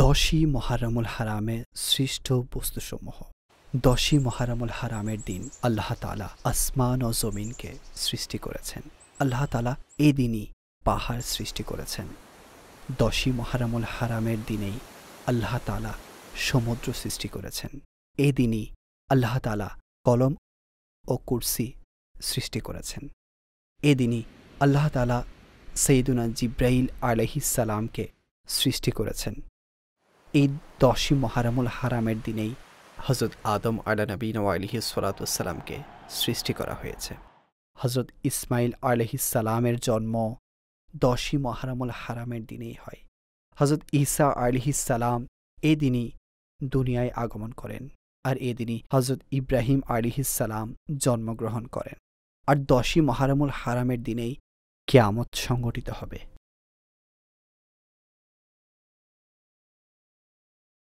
দশই মহারামুল হারামে সৃষ্ট বস্তুসমূহ দশই মহারামুল হারামের দিন আল্লাহ তালা আসমান ও জমিনকে সৃষ্টি করেছেন আল্লাহ তালা এদিনই পাহাড় সৃষ্টি করেছেন দশই মহারামুল হারামের দিনেই আল্লাহ তালা সমুদ্র সৃষ্টি করেছেন এদিনই আল্লাহ তালা কলম ও কুর্সি সৃষ্টি করেছেন এদিনই আল্লাহ তালা সঈদুনা জিব্রাইল আলহিসালামকে সৃষ্টি করেছেন এই দশই মহারামুল হারামের দিনেই হজরত আদম আলানবীন আলহি সরাতুসাল্লামকে সৃষ্টি করা হয়েছে হজরত ইসমাইল আলহিসালামের জন্ম দশই মহারামুল হারামের দিনেই হয় হজরত ইসা আলহিসাল্লাম এ দিনই দুনিয়ায় আগমন করেন আর এদিনই হজরত ইব্রাহিম আলিহিসাল্লাম জন্মগ্রহণ করেন আর দশই মহারামুল হারামের দিনেই কেয়ামত সংগঠিত হবে